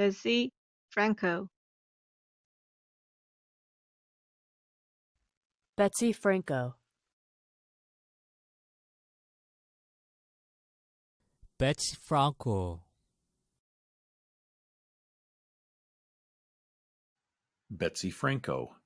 Betsy Franco. Betsy Franco. Betsy Franco. Betsy Franco.